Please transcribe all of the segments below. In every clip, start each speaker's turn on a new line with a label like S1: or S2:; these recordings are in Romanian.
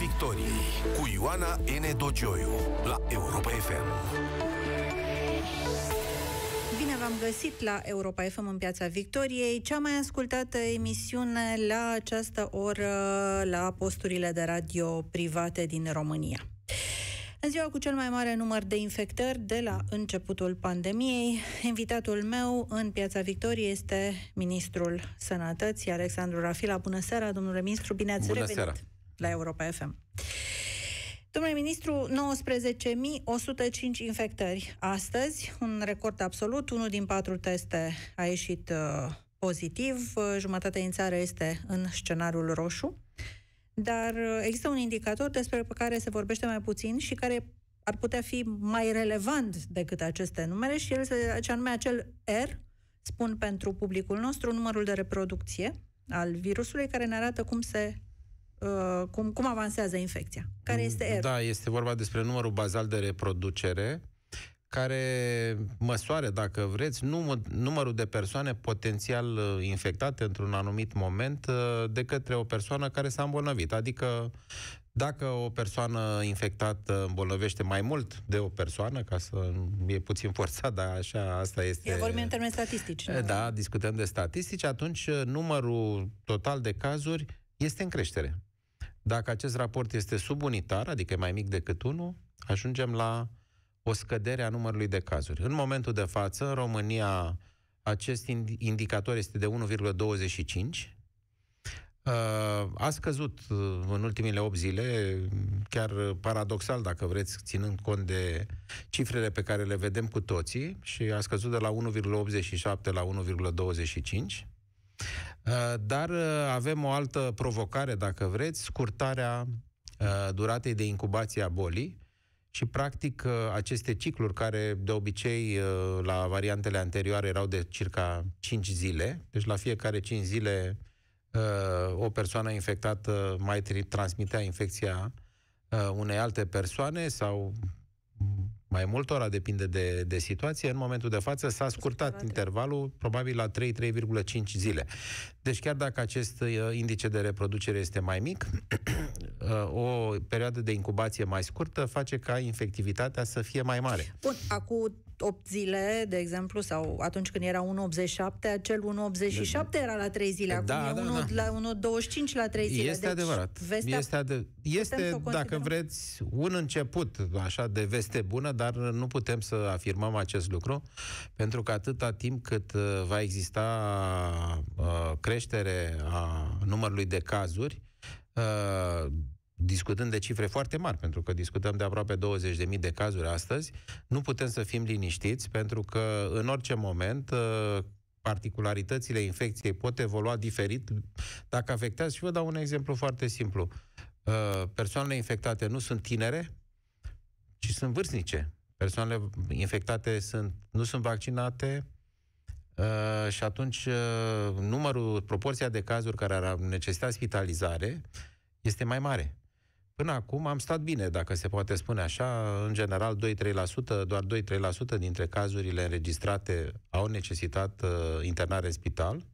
S1: Victoriei cu Ioana N. Dogioiu la Europa FM.
S2: Bine v-am găsit la Europa FM în Piața Victoriei, cea mai ascultată emisiune la această oră la posturile de radio private din România. În ziua cu cel mai mare număr de infectări de la începutul pandemiei, invitatul meu în Piața Victoriei este ministrul Sănătății, Alexandru Rafila. Bună seara, domnule ministru, bine ați Bună revenit! Seara la Europa FM. Domnule ministru, 19.105 infectări astăzi, un record absolut, unul din patru teste a ieșit uh, pozitiv, uh, jumătatea din țară este în scenariul roșu, dar uh, există un indicator despre care se vorbește mai puțin și care ar putea fi mai relevant decât aceste numere și el, ce anume acel R, spun pentru publicul nostru, numărul de reproducție al virusului, care ne arată cum se Uh, cum, cum avansează infecția.
S1: Care este mm, R? Da, este vorba despre numărul bazal de reproducere, care măsoare, dacă vreți, num- numărul de persoane potențial uh, infectate într-un anumit moment uh, de către o persoană care s-a îmbolnăvit. Adică dacă o persoană infectată îmbolnăvește mai mult de o persoană, ca să e puțin forțat, dar așa asta este... E vorbim în termeni statistici. Eh, nu? Da, discutăm de statistici, atunci numărul total de cazuri este în creștere. Dacă acest raport este subunitar, adică e mai mic decât 1, ajungem la o scădere a numărului de cazuri. În momentul de față, în România, acest indicator este de 1,25. Uh, a scăzut uh, în ultimele 8 zile, chiar paradoxal, dacă vreți, ținând cont de cifrele pe care le vedem cu toții, și a scăzut de la 1,87 la 1,25. Eh, dar eh, avem o altă provocare, dacă vreți, scurtarea eh, duratei de incubație a bolii și, practic, aceste cicluri, care de obicei la variantele anterioare erau de circa 5 zile, deci la fiecare 5 zile o persoană infectată mai transmitea infecția unei alte persoane sau mai multora, depinde de, de situație. În momentul de față s-a scurtat intervalul probabil la 3-3,5 zile. Deci chiar dacă acest uh, indice de reproducere este mai mic, uh, o perioadă de incubație mai scurtă face ca infectivitatea să fie mai mare.
S2: Bun, acum 8 zile, de exemplu, sau atunci când era 1,87, acel 1,87 era la 3 zile, acum da, e da, 1, da. la 1,25 la 3 zile. Este deci, adevărat. Vestea este, ade-
S1: este dacă vreți, un început așa de veste bună, dar nu putem să afirmăm acest lucru, pentru că atâta timp cât uh, va exista uh, creștere creștere a numărului de cazuri, uh, discutând de cifre foarte mari, pentru că discutăm de aproape 20.000 de cazuri astăzi, nu putem să fim liniștiți, pentru că în orice moment uh, particularitățile infecției pot evolua diferit dacă afectează. Și vă dau un exemplu foarte simplu. Uh, persoanele infectate nu sunt tinere, ci sunt vârstnice. Persoanele infectate sunt, nu sunt vaccinate, Uh, și atunci uh, numărul, proporția de cazuri care ar necesita spitalizare este mai mare. Până acum am stat bine, dacă se poate spune așa, în general 2-3%, doar 2-3% dintre cazurile înregistrate au necesitat uh, internare în spital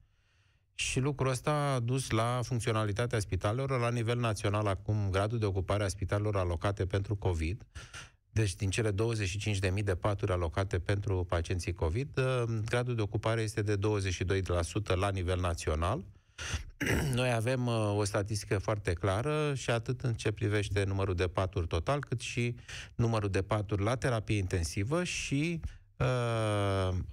S1: și lucrul ăsta a dus la funcționalitatea spitalelor la nivel național acum, gradul de ocupare a spitalelor alocate pentru COVID deci, din cele 25.000 de paturi alocate pentru pacienții COVID, uh, gradul de ocupare este de 22% la nivel național. Noi avem uh, o statistică foarte clară și atât în ce privește numărul de paturi total, cât și numărul de paturi la terapie intensivă și uh,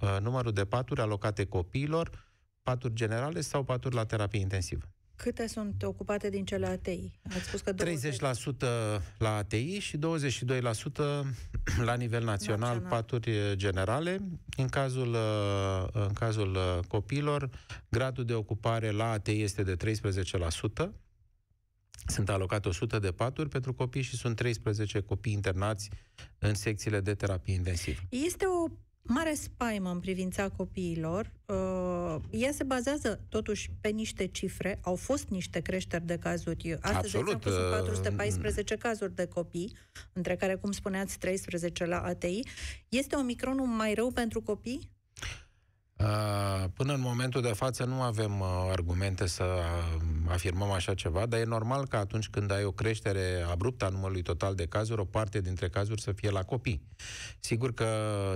S1: uh numărul de paturi alocate copiilor, paturi generale sau paturi la terapie intensivă.
S2: Câte sunt ocupate din cele ATI? Ați
S1: spus că 20... 30% la ATI și 22% la nivel național, național, paturi generale. În cazul, uh, în cazul uh, copiilor, gradul de ocupare la ATI este de 13%. Sunt alocate 100 de paturi pentru copii și sunt 13 copii internați în secțiile de terapie intensivă.
S2: Este o mare spaimă în privința copiilor. Uh, ea se bazează totuși pe niște cifre. Au fost niște creșteri de cazuri. Astăzi, Absolut. Astăzi exemplu, sunt 414 uh, cazuri de copii, între care, cum spuneați, 13 la ATI. Este Omicronul mai rău pentru copii?
S1: Uh, până în momentul de față nu avem uh, argumente să uh, afirmăm așa ceva, dar e normal că atunci când ai o creștere abruptă a numărului total de cazuri, o parte dintre cazuri să fie la copii. Sigur că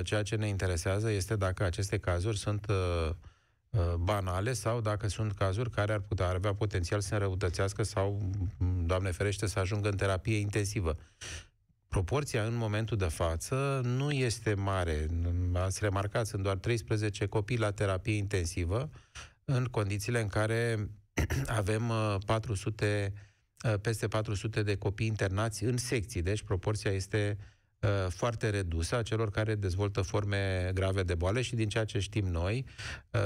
S1: ceea ce ne interesează este dacă aceste cazuri sunt banale sau dacă sunt cazuri care ar putea ar avea potențial să înrăutățească sau, mm, Doamne ferește, să ajungă în terapie intensivă. Proporția în momentul de față nu este mare. Ați remarcat, sunt doar 13 copii la terapie intensivă, în condițiile în care avem 400, uh, uh, peste 400 de copii internați în secții, deci proporția este Uh, foarte redusă a celor care dezvoltă forme grave de boală și din ceea ce știm noi, uh,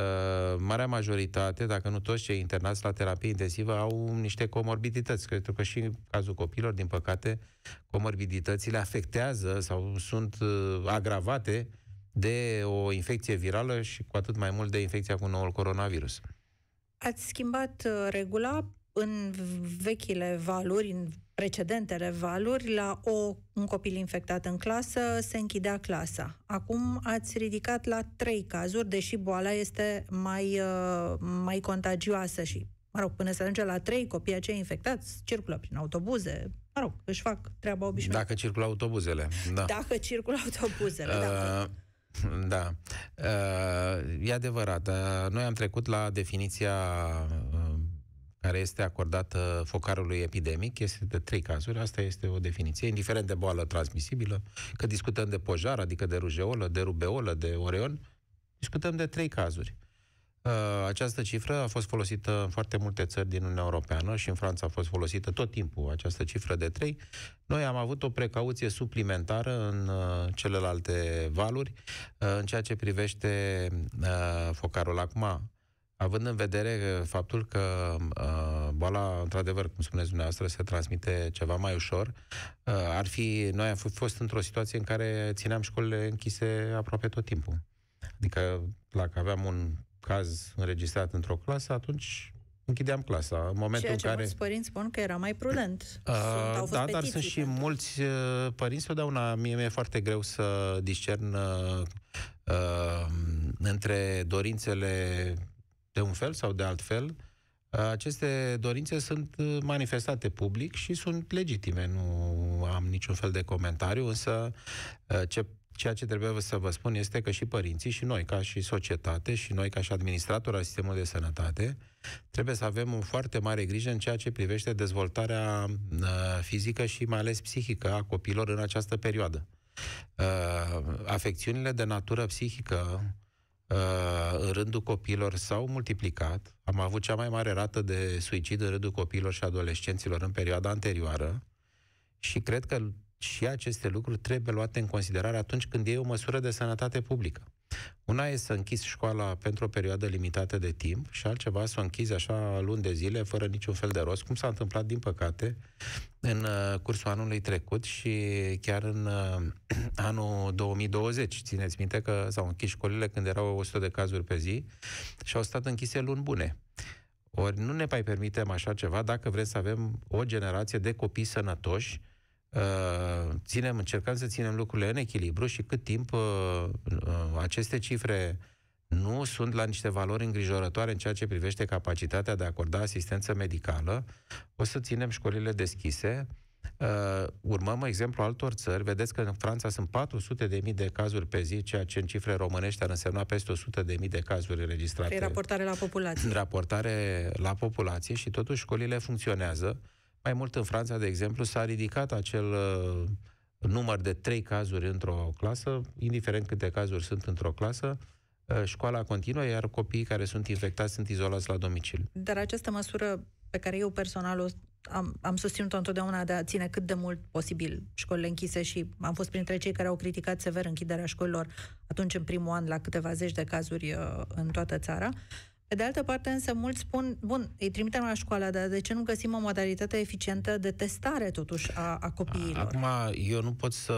S1: marea majoritate, dacă nu toți cei internați la terapie intensivă, au niște comorbidități. Cred că și în cazul copilor, din păcate, comorbiditățile afectează sau sunt uh, agravate de o infecție virală și cu atât mai mult de infecția cu noul coronavirus.
S2: Ați schimbat regula în vechile valuri, în precedentele valuri, la o, un copil infectat în clasă se închidea clasa. Acum ați ridicat la trei cazuri, deși boala este mai, uh, mai contagioasă și, mă rog, până se ajunge la trei copii acei infectați, circulă prin autobuze, mă rog, își fac treaba
S1: obișnuită. Dacă circulă autobuzele, da.
S2: Dacă circulă autobuzele, da. uh...
S1: da. Da, e adevărat. Uh, noi am trecut la definiția care este acordată focarului epidemic este de trei cazuri. Asta este o definiție, indiferent de boală transmisibilă, că discutăm de pojar, adică de rujeolă, de rubeolă, de oreon, discutăm de trei cazuri. Uh, această cifră a fost folosită în foarte multe țări din Uniunea Europeană și în Franța a fost folosită tot timpul această cifră de 3. Noi am avut o precauție suplimentară în uh, celelalte valuri uh, în ceea ce privește focarul. Acum, Având în vedere uh, faptul că uh, boala, într-adevăr, cum spuneți dumneavoastră, se transmite ceva mai ușor, uh, ar fi, noi am fost într-o situație în care țineam școlile închise aproape tot timpul. Adică, dacă aveam un caz înregistrat într-o clasă, atunci închideam clasa. În momentul Ceea ce în care... mulți
S2: părinți spun că era mai prudent. Uh, sunt, da, petiții, dar sunt și
S1: pentru... mulți uh, părinți, totdeauna mie mi-e foarte greu să discern uh, uh, între dorințele de un fel sau de alt fel uh, aceste dorințe sunt uh, manifestate public și sunt legitime. Nu am niciun fel de comentariu, însă uh, ce, ceea ce trebuie să vă spun este că și părinții, și noi ca și societate, și noi ca și administrator al sistemului de sănătate, trebuie să avem o foarte mare grijă în ceea ce privește dezvoltarea fizică și mai ales psihică a copilor în această perioadă. Afecțiunile de natură psihică, Uh, în rândul copiilor s-au multiplicat. Am avut cea mai mare rată de suicid în rândul copiilor și adolescenților în perioada anterioară și cred că și aceste lucruri trebuie luate în considerare atunci când e o măsură de sănătate publică. Una e să închizi școala pentru o perioadă limitată de timp și altceva să o închizi așa luni de zile, fără niciun fel de rost, cum s-a întâmplat, din păcate, în uh, cursul anului trecut și chiar în uh, anul 2020. Țineți minte că s-au închis școlile când erau 100 de cazuri pe zi și au stat închise luni bune. Ori nu ne mai permitem așa ceva dacă vrem să avem o generație de copii sănătoși, Uh, ținem, încercăm să ținem lucrurile în echilibru și cât timp uh, uh, aceste cifre nu sunt la niște valori îngrijorătoare în ceea ce privește capacitatea de a acorda asistență medicală, o să ținem școlile deschise. Uh, urmăm exemplu altor țări. Vedeți că în Franța sunt 400 de mii de cazuri pe zi, ceea ce în cifre românești ar însemna peste 100 de mii de cazuri înregistrate. E păi,
S2: raportare la populație.
S1: Raportare la populație și totuși școlile funcționează. Mai mult în Franța, de exemplu, s-a ridicat acel uh, număr de trei cazuri într-o clasă, indiferent câte cazuri sunt într-o clasă, uh, școala continuă, iar copiii care sunt infectați sunt izolați la domiciliu.
S2: Dar această măsură pe care eu personal o am, am susținut-o întotdeauna de a ține cât de mult posibil școlile închise și am fost printre cei care au criticat sever închiderea școlilor atunci în primul an la câteva zeci de cazuri uh, în toată țara. Pe de altă parte, însă, mulți spun, bun, îi trimitem la școală, dar de ce nu găsim o modalitate eficientă de testare, totuși, a,
S1: a copiilor? Acum, eu nu pot să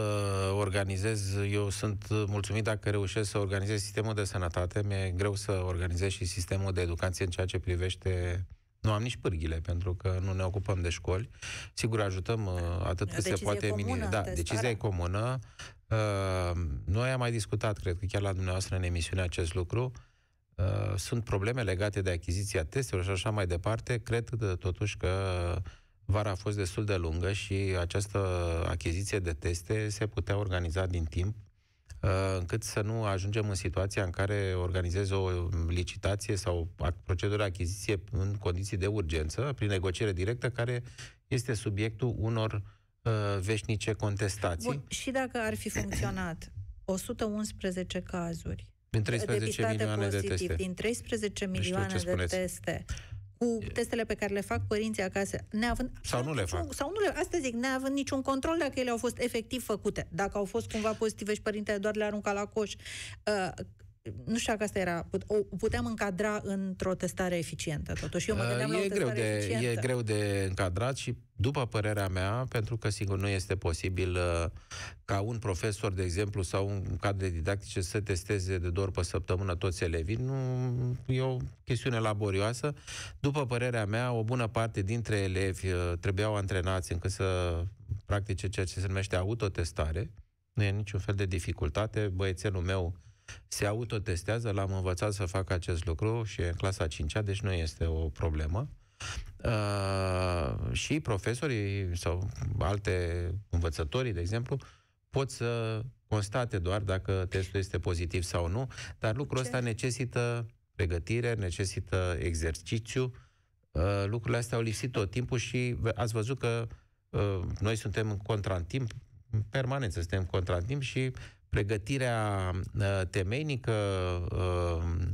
S1: organizez, eu sunt mulțumit dacă reușesc să organizez sistemul de sănătate, mi-e greu să organizez și sistemul de educație în ceea ce privește nu am nici pârghile, pentru că nu ne ocupăm de școli. Sigur, ajutăm uh, atât cât se poate. Comună, mini... Da, decizia e comună. Uh, noi am mai discutat, cred că chiar la dumneavoastră în emisiune, acest lucru. Uh, Uh, sunt probleme legate de achiziția testelor și așa mai departe. Cred că, totuși că vara a fost destul de lungă și această achiziție de teste se putea organiza din timp uh, încât să nu ajungem în situația în care organizezi o licitație sau procedură de achiziție în condiții de urgență, prin negociere directă, care este subiectul unor uh, veșnice contestații. Bun,
S2: și dacă ar fi funcționat 111 cazuri
S1: din 13 milioane pozitiv, de teste. Din
S2: 13 milioane de teste cu testele pe care le fac părinții acasă, neavând...
S1: Sau nu le fac.
S2: Sau nu le, asta zic, neavând niciun control dacă ele au fost efectiv făcute, dacă au fost cumva pozitive și părintele doar le arunca la coș. Uh, nu știu dacă asta era, o puteam încadra într-o testare eficientă, totuși. Eu mă gândeam e la o greu de, eficientă. E
S1: greu de încadrat și, după părerea mea, pentru că, sigur, nu este posibil uh, ca un profesor, de exemplu, sau un cadre didactice să testeze de două ori pe săptămână toți elevii, nu, e o chestiune laborioasă. După părerea mea, o bună parte dintre elevi uh, trebuiau antrenați încât să practice ceea ce se numește autotestare. Nu e niciun fel de dificultate. Băiețelul meu se autotestează, l-am învățat să fac acest lucru și e în clasa 5 deci nu este o problemă. Uh, și profesorii sau alte învățătorii, de exemplu, pot să constate doar dacă testul este pozitiv sau nu, dar lucrul Ce? ăsta necesită pregătire, necesită exercițiu. Uh, lucrurile astea au lipsit tot timpul și ați văzut că uh, noi suntem contra în timp, permanent suntem contra în timp și pregătirea uh, temeinică uh,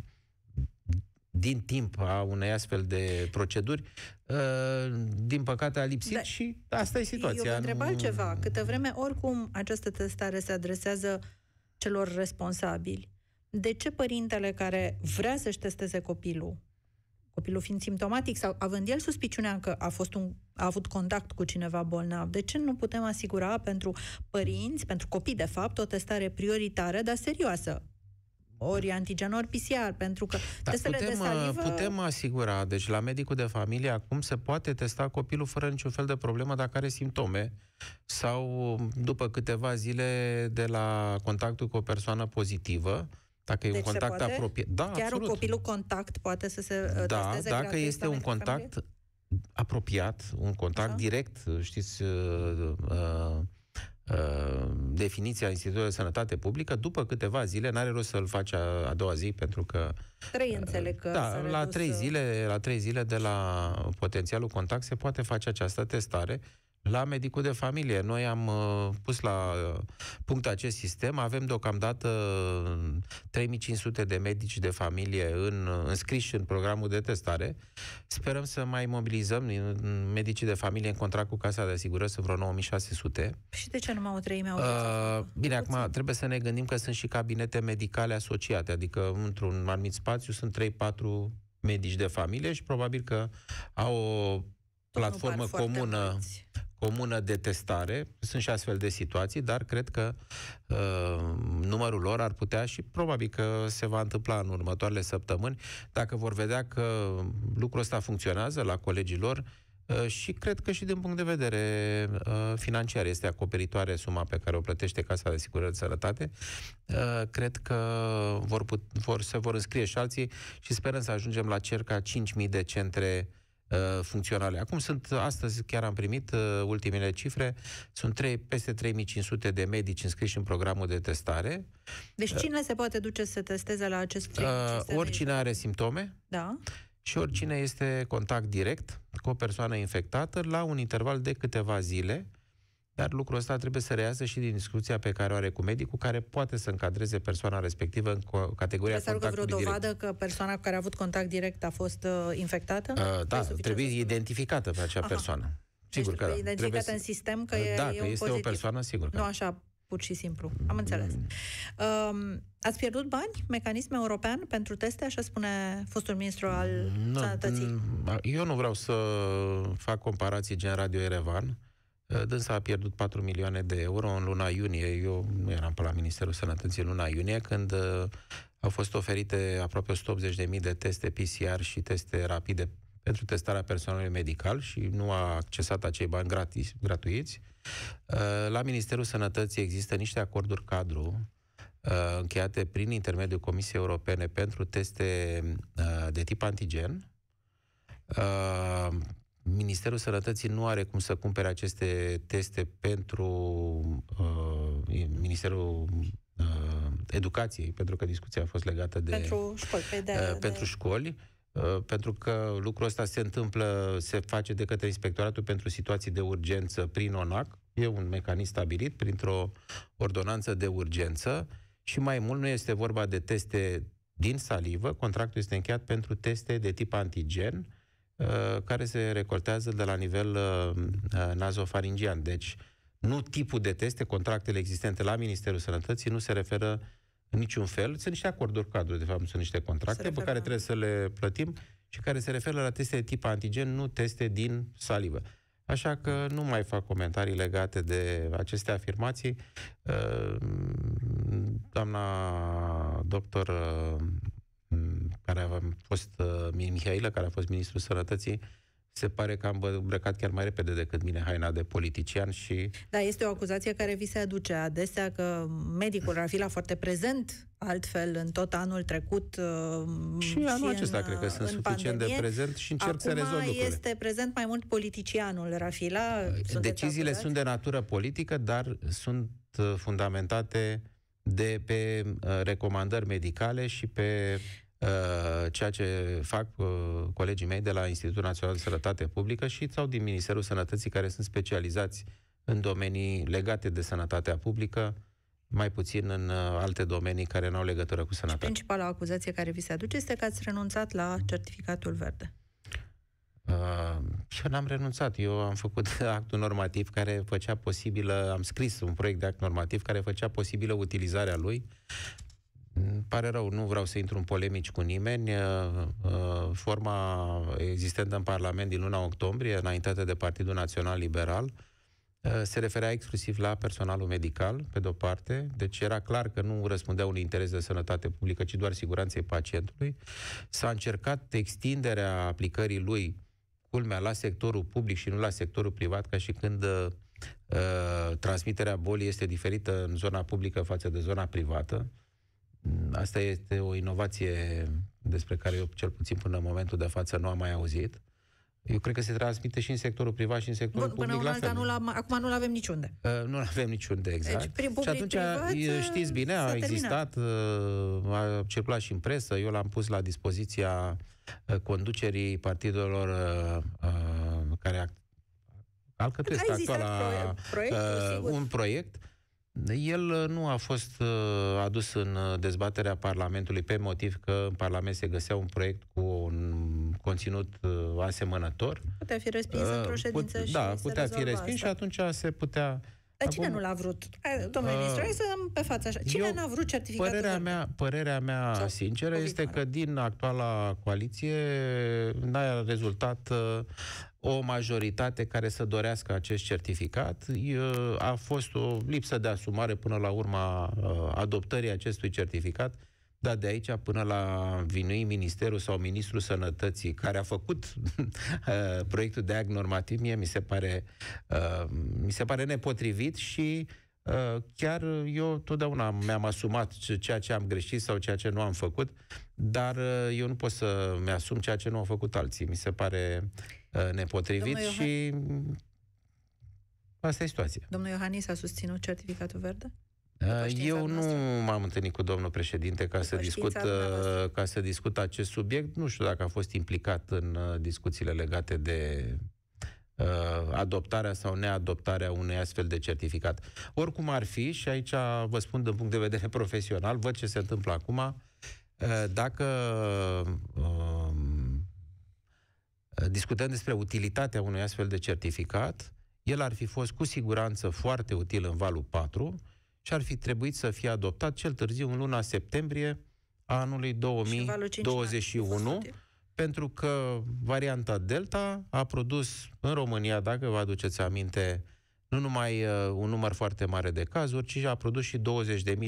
S1: din timp a unei astfel de proceduri, uh, din păcate a lipsit da. și asta e situația. Eu vă întreb nu... altceva.
S2: Câte vreme, oricum, această testare se adresează celor responsabili. De ce părintele care vrea să-și testeze copilul copilul fiind simptomatic sau având el suspiciunea că a, fost un, a avut contact cu cineva bolnav. De ce nu putem asigura pentru părinți, pentru copii, de fapt, o testare prioritară, dar serioasă? ori antigen, ori PCR, pentru
S1: că da, testele putem, de uh, salivă... Putem asigura, deci la medicul de familie acum se poate testa copilul fără niciun fel de problemă dacă are simptome sau după câteva zile de la contactul cu o persoană pozitivă, dacă e deci un contact apropiat. Da, Chiar absolut. un
S2: copilul contact poate să se uh, Da, dacă este un contact
S1: familie? apropiat, un contact da. direct, știți, uh, uh, uh, definiția Institutului de Sănătate Publică, după câteva zile, n-are rost să-l faci a, a doua zi, pentru că...
S2: Trei uh, înțeleg că Da, la trei,
S1: uh, zile, la trei zile de la potențialul contact se poate face această testare la medicul de familie. Noi am uh, pus la uh, punct acest sistem. Avem deocamdată 3500 uh, de medici de familie în, înscriși în programul de testare. Sperăm să mai mobilizăm medicii de familie în contract cu Casa de Asigurări, sunt vreo 9600.
S2: Și de ce numai o treime au?
S1: Uh, bine, acum trebuie să ne gândim că sunt și cabinete medicale asociate, adică într-un anumit spațiu sunt 3-4 medici de familie și probabil că au o platformă comună comună de testare. Sunt și astfel de situații, dar cred că uh, numărul lor ar putea și probabil că se va întâmpla în următoarele săptămâni, dacă vor vedea că lucrul ăsta funcționează la colegii lor uh, și cred că și din punct de vedere uh, financiar este acoperitoare suma pe care o plătește Casa de Sigurări de Sănătate. Uh, cred că vor put, vor, se vor înscrie și alții și sperăm să ajungem la circa 5.000 de centre Uh, funcționale. Acum sunt, astăzi chiar am primit uh, ultimele cifre, sunt 3, peste 3500 de medici înscriși în programul de testare.
S2: Deci uh, cine se poate duce să testeze la acest 3500 uh,
S1: Oricine are simptome. Da și oricine este contact direct cu o persoană infectată la un interval de câteva zile dar lucrul ăsta trebuie să reiasă și din discuția pe care o are cu medicul, care poate să încadreze persoana respectivă în categoria direct. Trebuie să vreo direct. dovadă
S2: că persoana cu care a avut contact direct a fost uh, infectată? Uh,
S1: da, trebuie identificată pe acea Aha. persoană. Deci sigur deci, că da. Identificată trebuie... în
S2: sistem că uh, e Da, e că un este pozitiv. o
S1: persoană, sigur că Nu da.
S2: așa, pur și simplu. Am înțeles. Uh, ați pierdut bani? Mecanism european pentru teste, așa spune fostul ministru al
S1: no, sănătății. Mm, eu nu vreau să fac comparații gen Radio Erevan. Uh, dânsa a pierdut 4 milioane de euro în luna iunie. Eu nu eram pe la Ministerul Sănătății în luna iunie, când uh, au fost oferite aproape 180.000 de teste PCR și teste rapide pentru testarea personalului medical și nu a accesat acei bani gratis, gratuiți. Uh, la Ministerul Sănătății există niște acorduri cadru încheiate prin intermediul Comisiei Europene pentru teste de tip antigen, Ministerul Sănătății nu are cum să cumpere aceste teste pentru uh, Ministerul uh, Educației, pentru că discuția a fost legată de... Pentru
S2: școli. Pe păi de, uh,
S1: pentru școli. Uh, pentru că lucrul ăsta se întâmplă, se face de către Inspectoratul pentru Situații de Urgență prin ONAC, e un mecanism stabilit printr-o ordonanță de urgență și mai mult nu este vorba de teste din salivă, contractul este încheiat pentru teste de tip antigen, Uh, care se recoltează de la nivel uh, uh, nazofaringian. Deci, nu tipul de teste, contractele existente la Ministerul Sănătății nu se referă în niciun fel. Sunt niște acorduri cadru, de fapt, sunt niște contracte pe care trebuie să le plătim și care se referă la teste de tip antigen, nu teste din salivă. Așa că nu mai fac comentarii legate de aceste afirmații. Doamna doctor care a fost uh, Mihaila, care a fost ministrul sănătății, se pare că am îmbrăcat chiar mai repede decât mine haina de politician și...
S2: Da, este o acuzație care vi se aduce adesea că medicul Rafila foarte prezent altfel în tot anul trecut și, uh, și anul în, acesta cred că uh, sunt suficient pandemie. de prezent și încerc Acum să rezolv lucrurile. este prezent mai mult politicianul Rafila. Deci deciziile sunt
S1: de natură politică, dar sunt fundamentate de pe recomandări medicale și pe Uh, ceea ce fac uh, colegii mei de la Institutul Național de Sănătate Publică și sau din Ministerul Sănătății, care sunt specializați în domenii legate de sănătatea publică, mai puțin în uh, alte domenii care nu au legătură cu sănătatea.
S2: principala acuzație care vi se aduce este că ați renunțat la certificatul verde.
S1: Eu n-am renunțat. Eu am făcut actul normativ care făcea posibilă, am scris un proiect de act normativ care făcea posibilă utilizarea lui Pare rău, nu vreau să intru în polemici cu nimeni. Uh, uh, forma existentă în Parlament din luna octombrie, înaintată de Partidul Național Liberal, uh, se referea exclusiv la personalul medical, pe de-o parte, deci era clar că nu răspundea un interes de sănătate publică, ci doar siguranței pacientului. S-a încercat extinderea aplicării lui, culmea, la sectorul public și nu la sectorul privat, ca și când uh, transmiterea bolii este diferită în zona publică față de zona privată. Uh, Asta este o inovație despre care eu, cel puțin până în momentul de față, nu am mai auzit. Eu cred că se transmite și în sectorul privat și în sectorul Bun, public până la fel. Nu
S2: l-am, acum nu-l avem niciunde.
S1: Uh, nu-l avem niciunde, deci, exact. Deci, public, și atunci, privat, știți bine, a existat, uh, a circulat și în presă, eu l-am pus la dispoziția uh, conducerii partidelor uh, uh, care alcătuiesc actuala proiect, proiect, uh, un proiect el uh, nu a fost uh, adus în uh, dezbaterea Parlamentului pe motiv că în Parlament se găsea un proiect cu un conținut asemănător.
S2: Putea fi respins într-o ședință Put, și Da, putea fi respins asta. și
S1: atunci se putea...
S2: Dar cine nu l-a vrut? Domnule uh, ministru, hai să pe față așa. Cine nu n-a vrut certificatul? Părerea mea,
S1: părerea mea sinceră este că din actuala coaliție n-a rezultat uh, o majoritate care să dorească acest certificat. A fost o lipsă de asumare până la urma uh, adoptării acestui certificat, dar de aici până la vinui Ministerul sau Ministrul Sănătății, care a făcut uh, proiectul de act normativ, mie mi se pare, uh, mi se pare nepotrivit și Uh, chiar eu totdeauna mi-am asumat ceea ce am greșit sau ceea ce nu am făcut, dar uh, eu nu pot să mi-asum ceea ce nu au făcut alții. Mi se pare uh, nepotrivit și asta e situația.
S2: Domnul Iohannis a susținut certificatul verde?
S1: Eu nu m-am întâlnit cu domnul președinte ca să, discut, ca să discut acest subiect. Nu știu dacă a fost implicat în discuțiile legate de Uh, adoptarea sau neadoptarea unui astfel de certificat. Oricum ar fi, și aici vă spun din punct de vedere profesional, văd ce se întâmplă acum, uh, dacă uh, discutăm despre utilitatea unui astfel de certificat, el ar fi fost cu siguranță foarte util în valul 4 și ar fi trebuit să fie adoptat cel târziu în luna septembrie a anului 2021 pentru că varianta Delta a produs în România, dacă vă aduceți aminte, nu numai uh, un număr foarte mare de cazuri, ci a produs și 20.000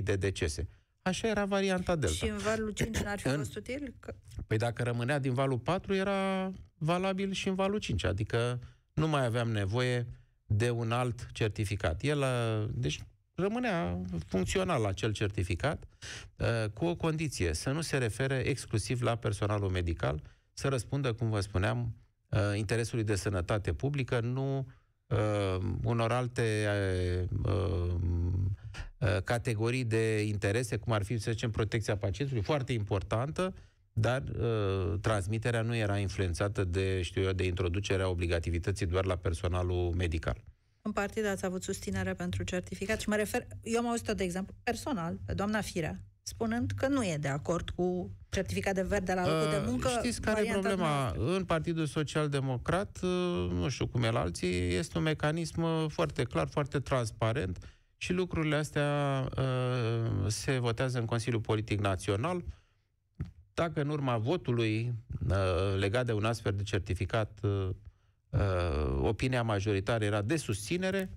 S1: de decese. Așa era varianta Delta. Și în
S2: valul 5 n-ar fi fost util? Că...
S1: Păi dacă rămânea din valul 4, era valabil și în valul 5, adică nu mai aveam nevoie de un alt certificat. El, uh, deci rămânea funcțional acel certificat, uh, cu o condiție, să nu se refere exclusiv la personalul medical, să răspundă, cum vă spuneam, uh, interesului de sănătate publică, nu uh, unor alte uh, uh, categorii de interese, cum ar fi, să zicem, protecția pacientului, foarte importantă, dar uh, transmiterea nu era influențată de, știu eu, de introducerea obligativității doar la personalul medical.
S2: În partid ați avut susținere pentru certificat și mă refer, eu am auzit-o, de exemplu, personal, pe doamna Firea, spunând că nu e de acord cu certificat de verde la locul uh, de muncă. Știți care e problema?
S1: În Partidul Social Democrat, uh, nu știu cum e la alții, este un mecanism uh, foarte clar, foarte transparent și lucrurile astea uh, se votează în Consiliul Politic Național. Dacă în urma votului uh, legat de un astfel de certificat uh, uh opinia majoritară era de susținere,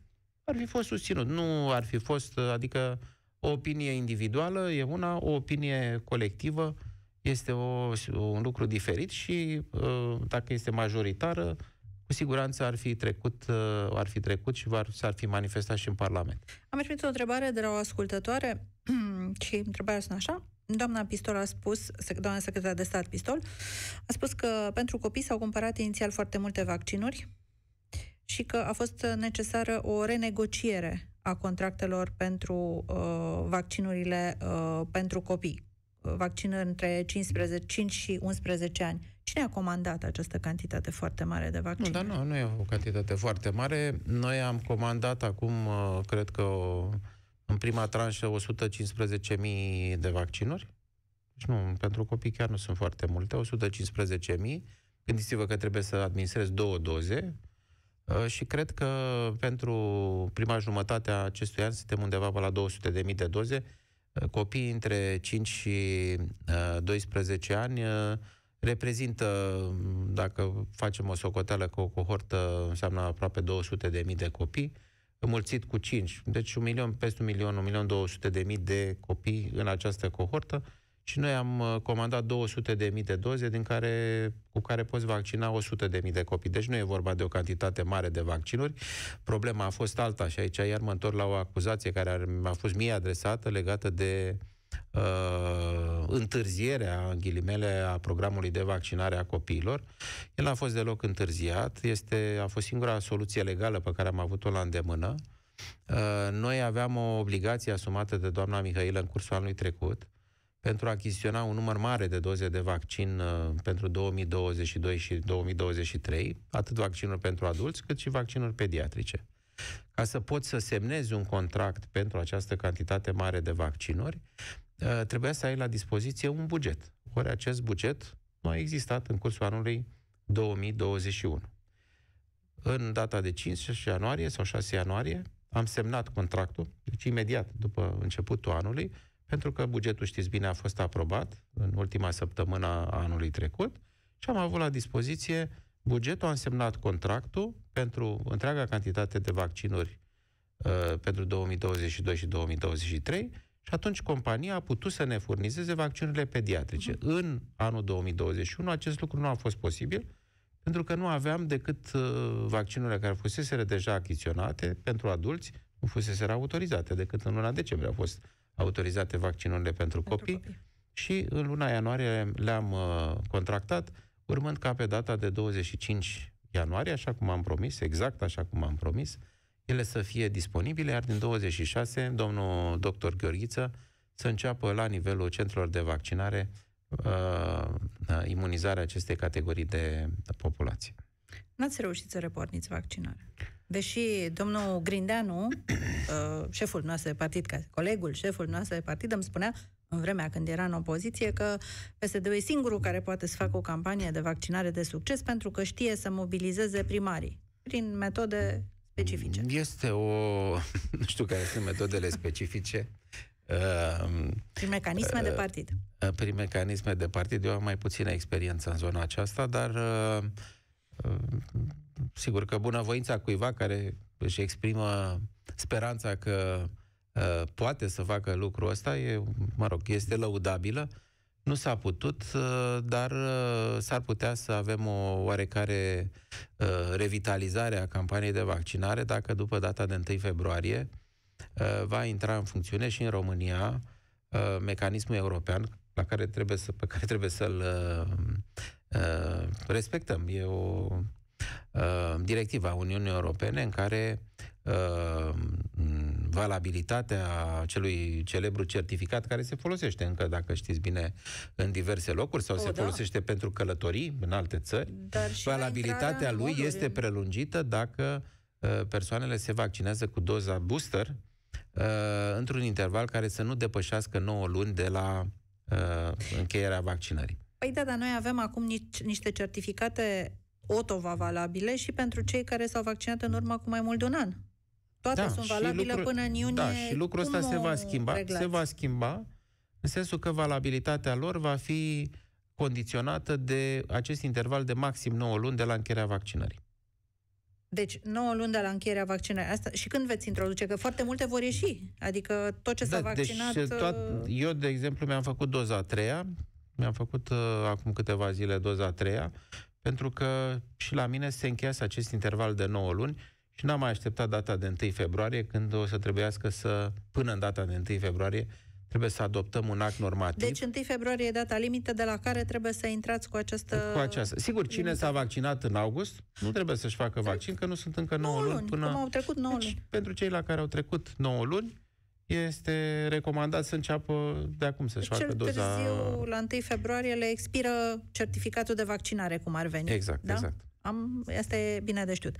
S1: ar fi fost susținut. Nu ar fi fost, adică uh, o opinie individuală e una, o opinie colectivă este o, un lucru diferit și uh, dacă este majoritară, cu siguranță ar fi trecut, uh, ar fi trecut și s-ar fi manifestat și în Parlament.
S2: Am primit o întrebare de la o ascultătoare și întrebarea sunt așa. Doamna Pistol a spus, doamna secretar de stat Pistol, a spus că pentru copii s-au cumpărat inițial foarte multe vaccinuri și că a fost necesară o renegociere a contractelor pentru uh, vaccinurile uh, pentru copii, uh, vaccin între 15, 5 și 11 ani. Cine a comandat această cantitate foarte mare de
S1: vaccin? Nu, dar nu, nu e o cantitate foarte mare. Noi am comandat acum, uh, cred că, o, în prima tranșă, 115.000 de vaccinuri. Deci nu, pentru copii chiar nu sunt foarte multe, 115.000. Gândiți-vă că trebuie să administrezi două doze, Uh, și cred că pentru prima jumătate a acestui an suntem undeva la 200.000 de doze. Uh, copiii între 5 și 12 uh, ani reprezintă, mm, dacă facem o socoteală cu o cohortă, înseamnă aproape 200.000 de copii, mulțit cu 5, deci un milion, peste un milion, un milion 200.000 de de copii în această cohortă, și noi am uh, comandat 200.000 de, doze din care, cu care poți vaccina 100.000 de, de copii. Deci nu e vorba de o cantitate mare de vaccinuri. Problema a fost alta și aici iar mă întorc la o acuzație care a fost mie adresată legată de uh, întârzierea, în ghilimele, a programului de vaccinare a copiilor. El a fost deloc întârziat, este, a fost singura soluție legală pe care am avut-o la îndemână. Uh, noi aveam o obligație asumată de doamna Mihailă în cursul anului trecut, pentru a achiziționa un număr mare de doze de vaccin uh, pentru 2022 și 2023, atât vaccinuri pentru adulți, cât și vaccinuri pediatrice. Ca să poți să semnezi un contract pentru această cantitate mare de vaccinuri, uh, trebuia să ai la dispoziție un buget. Ori acest buget nu a existat în cursul anului 2021. În data de 5 ianuarie sau 6 ianuarie am semnat contractul, deci imediat după începutul anului, pentru că bugetul, știți bine, a fost aprobat în ultima săptămână a anului trecut și am avut la dispoziție bugetul, a însemnat contractul pentru întreaga cantitate de vaccinuri uh, pentru 2022 și 2023 și atunci compania a putut să ne furnizeze vaccinurile pediatrice. Uh-huh. În anul 2021 acest lucru nu a fost posibil pentru că nu aveam decât uh, vaccinurile care fuseseră deja achiziționate pentru adulți, nu fuseseră autorizate decât în luna decembrie. Au fost autorizate vaccinurile pentru, pentru copii, copii și în luna ianuarie le-am uh, contractat, urmând ca pe data de 25 ianuarie, așa cum am promis, exact așa cum am promis, ele să fie disponibile, iar din 26, domnul doctor Gheorghiță să înceapă la nivelul centrelor de vaccinare uh, uh imunizarea acestei categorii de populație.
S2: N-ați reușit să
S1: reporniți vaccinarea?
S2: deși domnul Grindeanu, uh, șeful noastră de partid, colegul șeful noastră de partid, îmi spunea în vremea când era în opoziție că psd e singurul care poate să facă o campanie de vaccinare de succes pentru că știe să mobilizeze primarii prin metode
S1: specifice. Este o... nu știu care sunt metodele specifice. Uh,
S2: prin mecanisme de uh, partid.
S1: Prin mecanisme de partid. Eu am mai puțină experiență în zona aceasta, dar sigur că bunăvoința cuiva care își exprimă speranța că uh, poate să facă lucrul ăsta, e, mă rog, este lăudabilă. Nu s-a putut, uh, dar uh, s-ar putea să avem o oarecare uh, revitalizare a campaniei de vaccinare dacă după data de 1 februarie uh, va intra în funcțiune și în România uh, mecanismul european la care trebuie să, pe care trebuie să-l uh, uh, respectăm. E o Uh, directiva Uniunii Europene în care uh, valabilitatea acelui celebru certificat care se folosește încă, dacă știți bine, în diverse locuri sau o, oh, se da. folosește pentru călătorii în alte țări, Dar și valabilitatea lui moduri. este prelungită dacă uh, persoanele se vaccinează cu doza booster uh, într-un interval care să nu depășească 9 luni de la uh, încheierea vaccinării.
S2: Păi da, dar noi avem acum nici, niște certificate Otova valabile și pentru cei care s-au vaccinat în urmă cu mai mult de un an. Toate da, sunt valabile lucru, până în iunie. Da, și lucrul ăsta se va schimba. Reglați? Se va
S1: schimba în sensul că valabilitatea lor va fi condiționată de acest interval de maxim 9 luni de la încheierea vaccinării.
S2: Deci, 9 luni de la încheierea vaccinării asta și când veți introduce? Că foarte multe vor ieși. Adică tot ce da, s-a deci, vaccinat... Deci, tot, uh,
S1: eu, de exemplu, mi-am făcut doza a treia, mi-am făcut uh, acum câteva zile doza a treia pentru că și la mine se încheiase acest interval de 9 luni și n-am mai așteptat data de 1 februarie, când o să trebuiască să, până în data de 1 februarie, trebuie să adoptăm un act normativ. Deci
S2: 1 februarie e data limită de la care trebuie să intrați
S1: cu această... Cu această. Sigur, cine limită. s-a vaccinat în august nu trebuie să-și facă vaccin, că nu sunt încă 9, 9 luni. luni până... Cum au trecut 9 deci, luni. Pentru cei la care au trecut 9 luni, este recomandat să înceapă de acum să-și facă Cel doza... târziu,
S2: la 1 februarie, le expiră certificatul de vaccinare, cum ar veni. Exact, da? exact. Am, asta e bine de știut.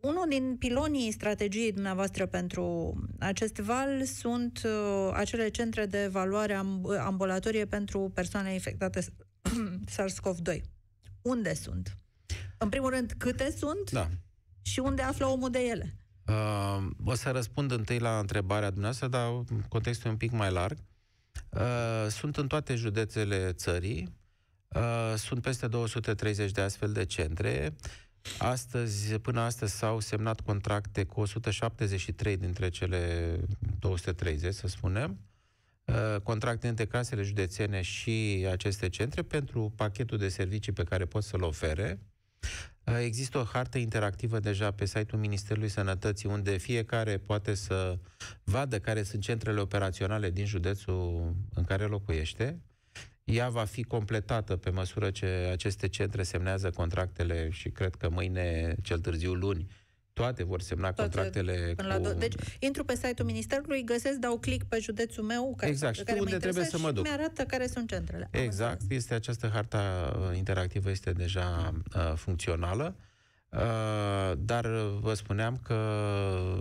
S2: Unul din pilonii strategiei dumneavoastră pentru acest val sunt uh, acele centre de evaluare amb- ambulatorie pentru persoane infectate SARS-CoV-2. Unde sunt? În primul rând, câte sunt da. și unde află omul de ele?
S1: Uh, o să răspund întâi la întrebarea dumneavoastră, dar contextul e un pic mai larg. Uh, sunt în toate județele țării, uh, sunt peste 230 de astfel de centre. Astăzi, până astăzi s-au semnat contracte cu 173 dintre cele 230, să spunem, contracte între casele județene și aceste centre pentru pachetul de servicii pe care pot să-l ofere. Uh, există o hartă interactivă deja pe site-ul Ministerului Sănătății, unde fiecare poate să vadă care sunt centrele operaționale din județul în care locuiește. Ea va fi completată pe măsură ce aceste centre semnează contractele și cred că mâine, cel târziu luni, toate vor semna toate, contractele până cu... la
S2: do- Deci, intru pe site-ul Ministerului, găsesc, dau click pe județul meu, care, exact. care unde mă trebuie să mă duc. mi-arată care sunt centrele.
S1: Exact. Este această harta uh, interactivă, este deja uh, funcțională. Uh, dar vă spuneam că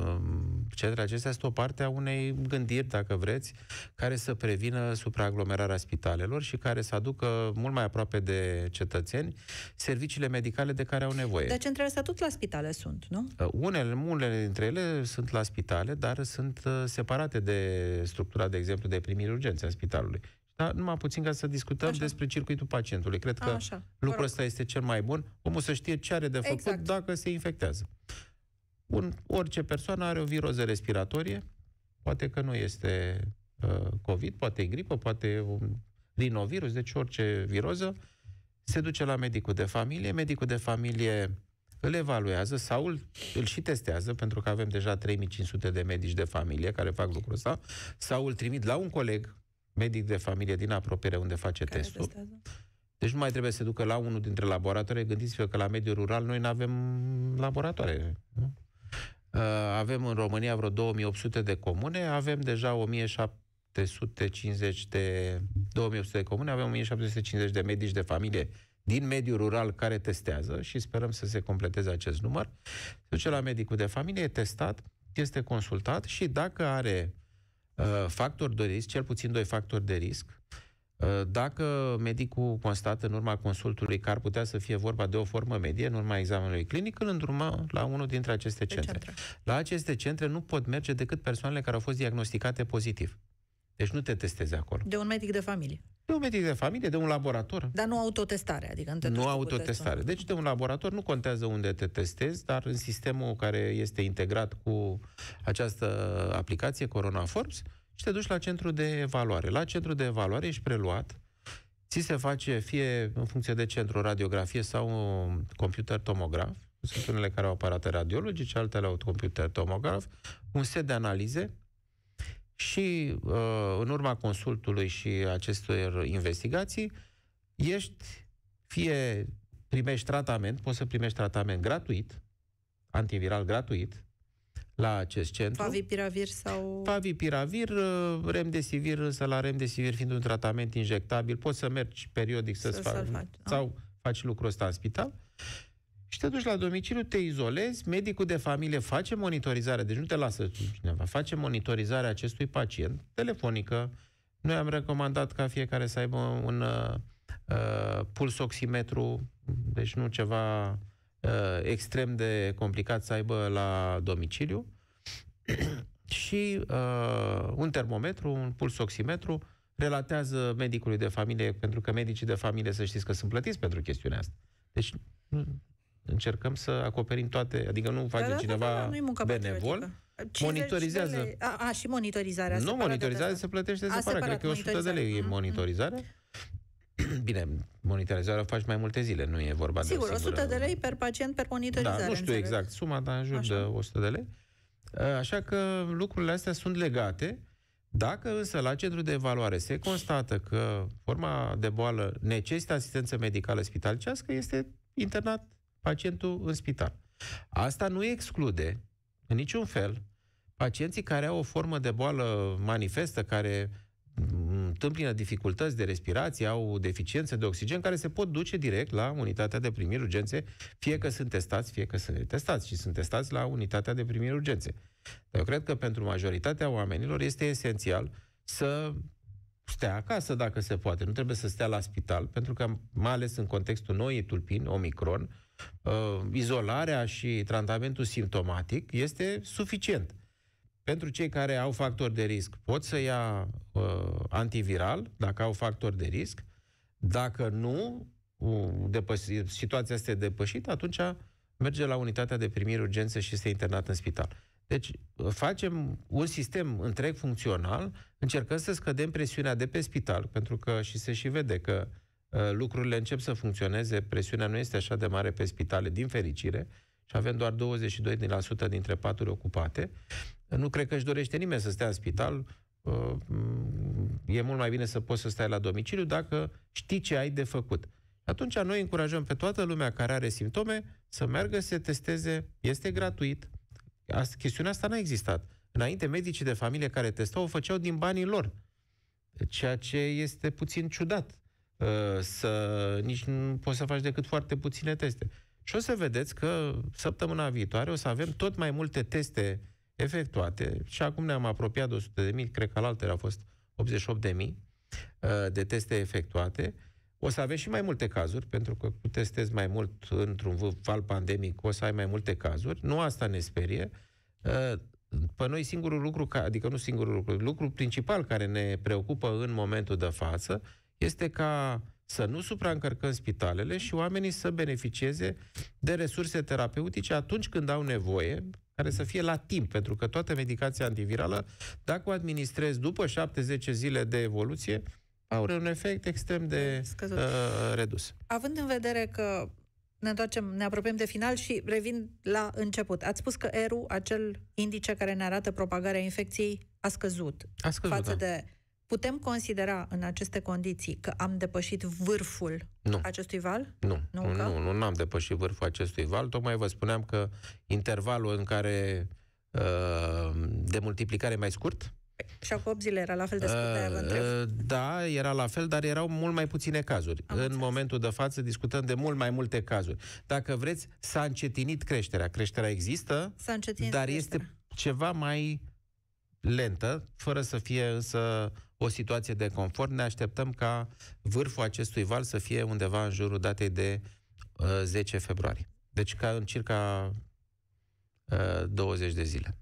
S1: um, cele acestea sunt o parte a unei gândiri, dacă vreți, care să prevină supraaglomerarea spitalelor și care să aducă mult mai aproape de cetățeni serviciile medicale de care au nevoie.
S2: Deci, între ele tot la spitale sunt, nu?
S1: Uh, unele, unele dintre ele sunt la spitale, dar sunt uh, separate de structura, de exemplu, de primire urgențe a spitalului da? numai puțin ca să discutăm Așa. despre circuitul pacientului. Cred că Așa. lucrul ăsta este cel mai bun. Omul să știe ce are de făcut exact. dacă se infectează. Bun, orice persoană are o viroză respiratorie, poate că nu este uh, COVID, poate e gripă, poate e un rinovirus, deci orice viroză, se duce la medicul de familie, medicul de familie îl evaluează sau îl, îl și testează, pentru că avem deja 3500 de medici de familie care fac lucrul ăsta, sau îl trimit la un coleg medic de familie din apropiere unde face Care testul. Testează? Deci nu mai trebuie să se ducă la unul dintre laboratoare. Gândiți-vă că la mediul rural noi nu avem laboratoare. Nu? Uh, avem în România vreo 2800 de comune, avem deja 1750 de 2800 de comune, avem 1750 de medici de familie din mediul rural care testează și sperăm să se completeze acest număr. Se duce la medicul de familie, e testat, este consultat și dacă are Uh, factori de risc, cel puțin doi factori de risc. Uh, dacă medicul constată în urma consultului că ar putea să fie vorba de o formă medie, în urma examenului clinic, îl îndrumă la unul dintre aceste deci centre. centre. La aceste centre nu pot merge decât persoanele care au fost diagnosticate pozitiv. Deci nu te testezi acolo. De un medic de familie de un medic de familie, de un laborator. Dar nu
S2: autotestare, adică nu te Nu autotestare.
S1: Deci de un laborator nu contează unde te testezi, dar în sistemul care este integrat cu această aplicație Corona Forbes și te duci la centru de evaluare. La centru de evaluare ești preluat, ți se face fie în funcție de centru radiografie sau un computer tomograf, sunt unele care au aparate radiologice, altele au computer tomograf, un set de analize și uh, în urma consultului și acestor investigații, ești fie primești tratament, poți să primești tratament gratuit, antiviral gratuit, la acest centru.
S2: Favipiravir sau...
S1: Favipiravir, uh, remdesivir, însă la remdesivir fiind un tratament injectabil, poți să mergi periodic să-ți să faci. Da. Sau faci lucrul ăsta în spital și te duci la domiciliu, te izolezi, medicul de familie face monitorizare, deci nu te lasă cineva, face monitorizarea acestui pacient telefonică. Noi am recomandat ca fiecare să aibă un uh, uh oximetru, deci nu ceva uh, extrem de complicat să aibă la domiciliu, și uh, un termometru, un puls oximetru, relatează medicului de familie, pentru că medicii de familie, să știți că sunt plătiți pentru chestiunea asta. Deci Încercăm să acoperim toate, adică nu face da, da, da, cineva da, da, da, benevol. Monitorizează.
S2: a, a, și monitorizarea. Nu monitorizarea da.
S1: se plătește separat, separat cred că e 100 de lei mm-hmm. Bine, monitorizarea o faci mai multe zile, nu e vorba Sigur, de Sigur, 100 de
S2: lei per pacient per monitorizare. Da, nu știu înțeleg.
S1: exact suma, dar în jur Așa. de 100 de lei. Așa că lucrurile astea sunt legate. Dacă însă la centru de evaluare se constată că forma de boală necesită asistență medicală spitalicească, este internat pacientul în spital. Asta nu exclude, în niciun fel, pacienții care au o formă de boală manifestă, care întâmplină dificultăți de respirație, au deficiențe de oxigen, care se pot duce direct la unitatea de primiri urgențe, fie că sunt testați, fie că sunt testați și sunt testați la unitatea de primiri urgențe. Eu cred că pentru majoritatea oamenilor este esențial să stea acasă dacă se poate. Nu trebuie să stea la spital, pentru că, mai ales în contextul noii tulpini, Omicron, uh, izolarea și tratamentul simptomatic este suficient. Pentru cei care au factori de risc, pot să ia uh, antiviral dacă au factori de risc. Dacă nu, uh, situația este depășită, atunci merge la unitatea de primire urgențe și este internat în spital. Deci uh, facem un sistem întreg funcțional, încercăm să scădem presiunea de pe spital, pentru că și se și vede că Uh, lucrurile încep să funcționeze, presiunea nu este așa de mare pe spitale, din fericire, și avem doar 22% dintre paturi ocupate. Uh, nu cred că își dorește nimeni să stea în spital. Uh, mm, e mult mai bine să poți să stai la domiciliu dacă știi ce ai de făcut. Atunci noi încurajăm pe toată lumea care are simptome să meargă să se testeze. Este gratuit. Asta, chestiunea asta n-a existat. Înainte, medicii de familie care testau o făceau din banii lor. Ceea ce este puțin ciudat. Ă, să nici nu poți să faci decât foarte puține teste. Și o să vedeți că săptămâna viitoare o să avem tot mai multe teste efectuate și acum ne-am apropiat de 100.000, cred că la altele a fost 88 de mii ă, de teste efectuate. O să aveți și mai multe cazuri, pentru că cu testezi mai mult într-un val pandemic, o să ai mai multe cazuri. Nu asta ne sperie. Ă, pe noi singurul lucru, adică nu singurul lucru, lucru principal care ne preocupă în momentul de față este ca să nu supraîncărcăm spitalele și oamenii să beneficieze de resurse terapeutice atunci când au nevoie, care să fie la timp, pentru că toată medicația antivirală, dacă o administrezi după 7-10 zile de evoluție, au un efect extrem de uh, redus.
S2: Având în vedere că ne întoarcem, ne apropiem de final și revin la început. Ați spus că ERU, acel indice care ne arată propagarea infecției, a scăzut, a scăzut față da. de Putem considera în aceste condiții că am depășit vârful nu. acestui val?
S1: Nu, nu, nu, nu, nu, am depășit vârful acestui val. Tocmai vă spuneam că intervalul în care uh, de multiplicare mai scurt, păi, și acum 8 zile era la fel de scurt, uh, Da, era la fel, dar erau mult mai puține cazuri. Am în înțeles. momentul de față discutăm de mult mai multe cazuri. Dacă vreți, s-a încetinit creșterea. Creșterea există, s-a dar creșterea. este ceva mai lentă, fără să fie însă o situație de confort. Ne așteptăm ca vârful acestui val să fie undeva în jurul datei de uh, 10 februarie. Deci ca în circa uh, 20 de zile.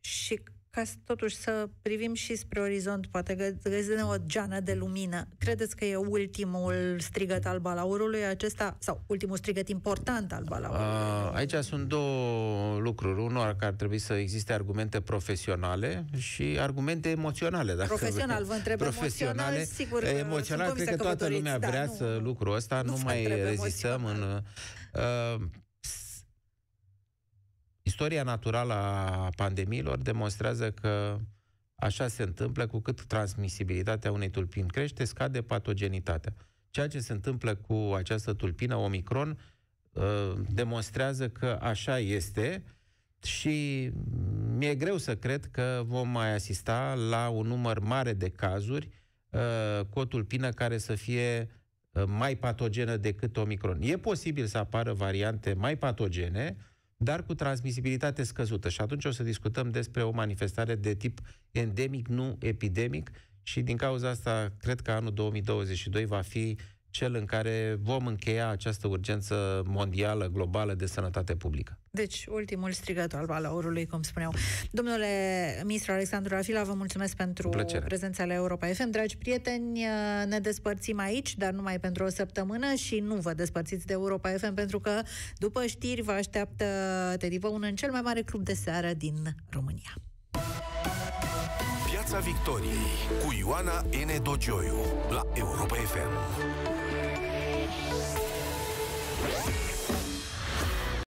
S2: Și ca să totuși să privim și spre orizont, poate găsim o geană de lumină. Credeți că e ultimul strigăt al balaurului acesta, sau ultimul strigăt important al
S1: balaurului? Aici sunt două lucruri. Unul că ar trebui să existe argumente profesionale și argumente emoționale. Dacă profesional, vă întreb profesionale, sigur că Emoțional, cred că, că toată lumea da, vrea nu, să lucrul ăsta, nu, nu mai rezistăm în... Uh, Istoria naturală a pandemiilor demonstrează că așa se întâmplă cu cât transmisibilitatea unei tulpini crește, scade patogenitatea. Ceea ce se întâmplă cu această tulpină Omicron ă, demonstrează că așa este și mi-e greu să cred că vom mai asista la un număr mare de cazuri ă, cu o tulpină care să fie ă, mai patogenă decât Omicron. E posibil să apară variante mai patogene, dar cu transmisibilitate scăzută. Și atunci o să discutăm despre o manifestare de tip endemic, nu epidemic, și din cauza asta cred că anul 2022 va fi cel în care vom încheia această urgență mondială, globală de sănătate publică.
S2: Deci, ultimul strigăt al aurului, cum spuneau. Domnule ministru Alexandru Rafila, vă mulțumesc pentru Plăcere. prezența la Europa FM. Dragi prieteni, ne despărțim aici, dar numai pentru o săptămână și nu vă despărțiți de Europa FM, pentru că după știri vă așteaptă Teddy un în cel mai mare club de seară din România.
S1: Piața Victoriei cu Ioana N. Dogioiu la Europa FM.